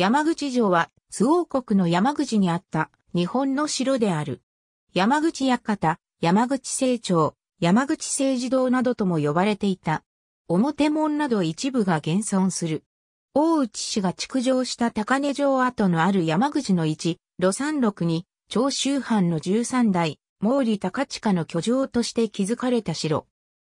山口城は、津王国の山口にあった日本の城である。山口館、山口清張、山口清治堂などとも呼ばれていた。表門など一部が現存する。大内氏が築城した高根城跡のある山口の一、路山六に、長州藩の13代、毛利高近の居城として築かれた城。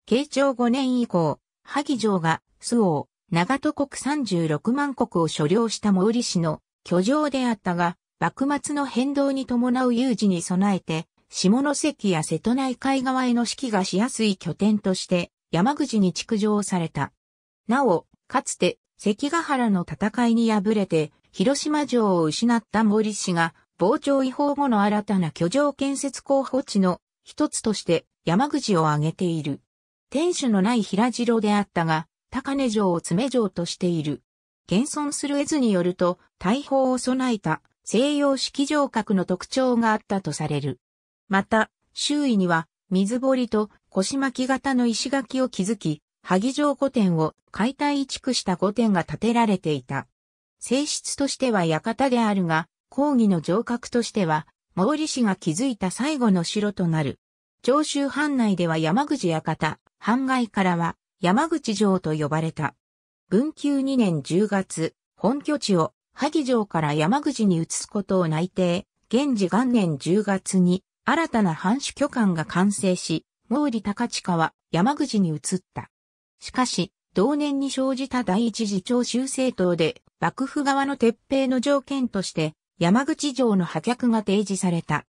慶長5年以降、萩城が、周王、長戸国36万国を所領した毛利氏の居城であったが、幕末の変動に伴う有事に備えて、下関や瀬戸内海側への指揮がしやすい拠点として、山口に築城された。なお、かつて、関ヶ原の戦いに敗れて、広島城を失った毛利氏が、傍聴違法後の新たな居城建設候補地の一つとして山口を挙げている。天守のない平城であったが、高根城を爪城としている。現存する絵図によると、大砲を備えた西洋式城郭の特徴があったとされる。また、周囲には水堀と腰巻き型の石垣を築き、萩城御殿を解体移築した御殿が建てられていた。性質としては館であるが、講義の城郭としては、毛利氏が築いた最後の城となる。長州藩内では山口館、藩外からは、山口城と呼ばれた。文久2年10月、本拠地を萩城から山口に移すことを内定。現時元年10月に新たな藩主居館が完成し、毛利高近は山口に移った。しかし、同年に生じた第一次長州政党で、幕府側の撤兵の条件として、山口城の破却が提示された。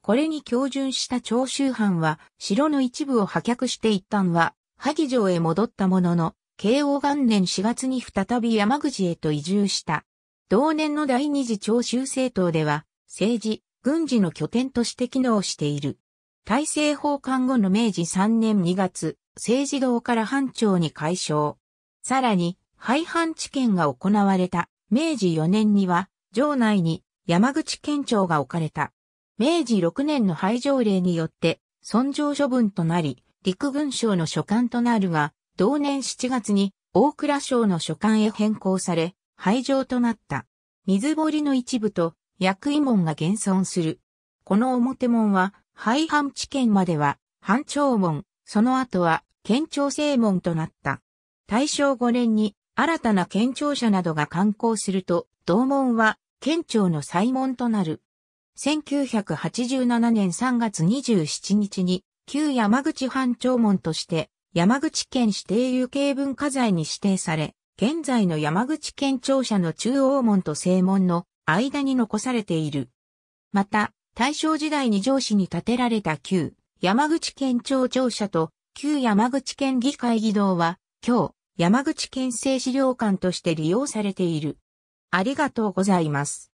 これに標準した長州藩は、城の一部を破却して一旦は、萩城へ戻ったものの、慶応元年4月に再び山口へと移住した。同年の第二次長州政党では、政治、軍事の拠点として機能している。大政奉還後の明治3年2月、政治堂から藩庁に改称。さらに、廃藩置県が行われた明治4年には、城内に山口県庁が置かれた。明治6年の廃城令によって、尊重処分となり、陸軍省の所管となるが、同年7月に大倉省の所管へ変更され、廃城となった。水堀の一部と薬医門が現存する。この表門は、廃藩地県までは、藩長門、その後は、県庁正門となった。大正5年に、新たな県庁舎などが観光すると、同門は、県庁の再門となる。1987年3月27日に、旧山口藩長門として、山口県指定有形文化財に指定され、現在の山口県庁舎の中央門と正門の間に残されている。また、大正時代に上司に建てられた旧山口県庁庁舎と旧山口県議会議堂は、今日、山口県政資料館として利用されている。ありがとうございます。